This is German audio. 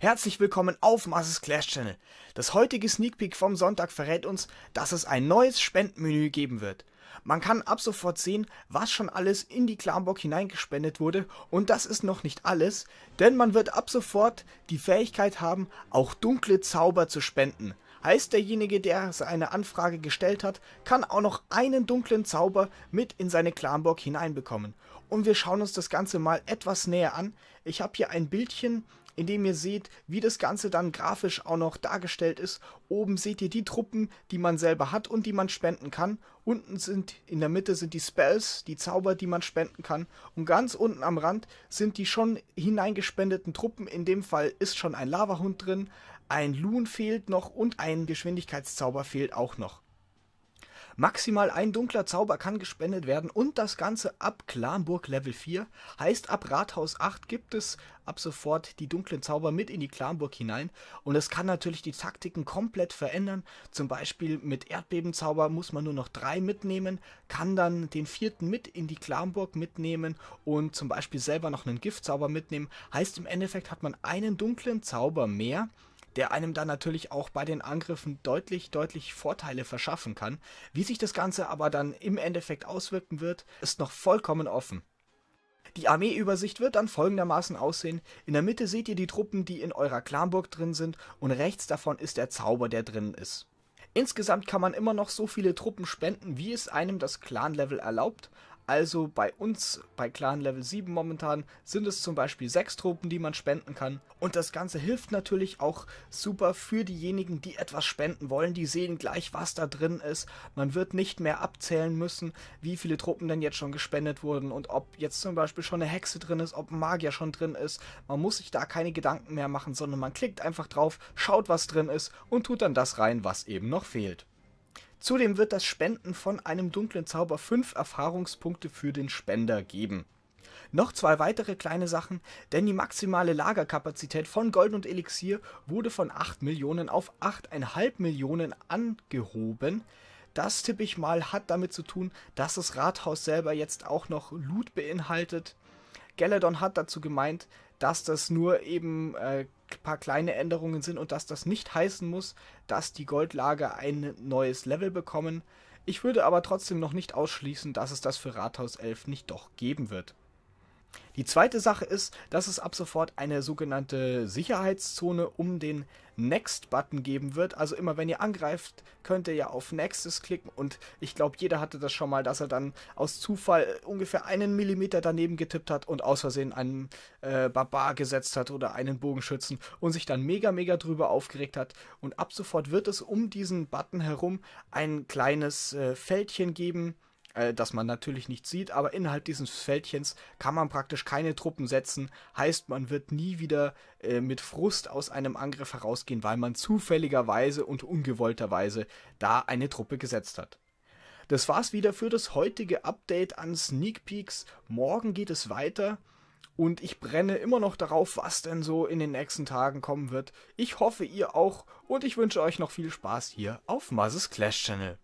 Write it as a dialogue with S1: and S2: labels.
S1: Herzlich willkommen auf Masses Clash Channel. Das heutige Sneak Peek vom Sonntag verrät uns, dass es ein neues Spendenmenü geben wird. Man kann ab sofort sehen, was schon alles in die Clanbock hineingespendet wurde und das ist noch nicht alles, denn man wird ab sofort die Fähigkeit haben, auch dunkle Zauber zu spenden. Heißt, derjenige, der seine Anfrage gestellt hat, kann auch noch einen dunklen Zauber mit in seine Clanbock hineinbekommen. Und wir schauen uns das Ganze mal etwas näher an. Ich habe hier ein Bildchen indem ihr seht, wie das Ganze dann grafisch auch noch dargestellt ist. Oben seht ihr die Truppen, die man selber hat und die man spenden kann. Unten sind, in der Mitte sind die Spells, die Zauber, die man spenden kann. Und ganz unten am Rand sind die schon hineingespendeten Truppen. In dem Fall ist schon ein Lavahund drin, ein Loon fehlt noch und ein Geschwindigkeitszauber fehlt auch noch. Maximal ein dunkler Zauber kann gespendet werden und das Ganze ab Klamburg Level 4. Heißt, ab Rathaus 8 gibt es ab sofort die dunklen Zauber mit in die Klamburg hinein. Und es kann natürlich die Taktiken komplett verändern. Zum Beispiel mit Erdbebenzauber muss man nur noch drei mitnehmen, kann dann den vierten mit in die Klamburg mitnehmen und zum Beispiel selber noch einen Giftzauber mitnehmen. Heißt, im Endeffekt hat man einen dunklen Zauber mehr der einem dann natürlich auch bei den Angriffen deutlich, deutlich Vorteile verschaffen kann. Wie sich das Ganze aber dann im Endeffekt auswirken wird, ist noch vollkommen offen. Die Armeeübersicht wird dann folgendermaßen aussehen. In der Mitte seht ihr die Truppen, die in eurer Clanburg drin sind und rechts davon ist der Zauber, der drin ist. Insgesamt kann man immer noch so viele Truppen spenden, wie es einem das Clan-Level erlaubt, also bei uns, bei Clan Level 7 momentan, sind es zum Beispiel sechs Tropen, die man spenden kann. Und das Ganze hilft natürlich auch super für diejenigen, die etwas spenden wollen. Die sehen gleich, was da drin ist. Man wird nicht mehr abzählen müssen, wie viele Tropen denn jetzt schon gespendet wurden und ob jetzt zum Beispiel schon eine Hexe drin ist, ob ein Magier schon drin ist. Man muss sich da keine Gedanken mehr machen, sondern man klickt einfach drauf, schaut, was drin ist und tut dann das rein, was eben noch fehlt. Zudem wird das Spenden von einem dunklen Zauber 5 Erfahrungspunkte für den Spender geben. Noch zwei weitere kleine Sachen, denn die maximale Lagerkapazität von Gold und Elixier wurde von 8 Millionen auf 8,5 Millionen angehoben. Das tippe ich mal hat damit zu tun, dass das Rathaus selber jetzt auch noch Loot beinhaltet. Geladon hat dazu gemeint, dass das nur eben äh, paar kleine Änderungen sind und dass das nicht heißen muss, dass die Goldlager ein neues Level bekommen. Ich würde aber trotzdem noch nicht ausschließen, dass es das für Rathaus 11 nicht doch geben wird. Die zweite Sache ist, dass es ab sofort eine sogenannte Sicherheitszone um den Next-Button geben wird. Also immer wenn ihr angreift, könnt ihr ja auf Nextes klicken und ich glaube, jeder hatte das schon mal, dass er dann aus Zufall ungefähr einen Millimeter daneben getippt hat und aus Versehen einen äh, Barbar gesetzt hat oder einen Bogenschützen und sich dann mega, mega drüber aufgeregt hat. Und ab sofort wird es um diesen Button herum ein kleines äh, Feldchen geben, äh, das man natürlich nicht sieht, aber innerhalb dieses Feldchens kann man praktisch keine Truppen setzen. Heißt, man wird nie wieder äh, mit Frust aus einem Angriff herausgehen, weil man zufälligerweise und ungewollterweise da eine Truppe gesetzt hat. Das war's wieder für das heutige Update an Sneak Peeks. Morgen geht es weiter. Und ich brenne immer noch darauf, was denn so in den nächsten Tagen kommen wird. Ich hoffe, ihr auch. Und ich wünsche euch noch viel Spaß hier auf Mazes Clash Channel.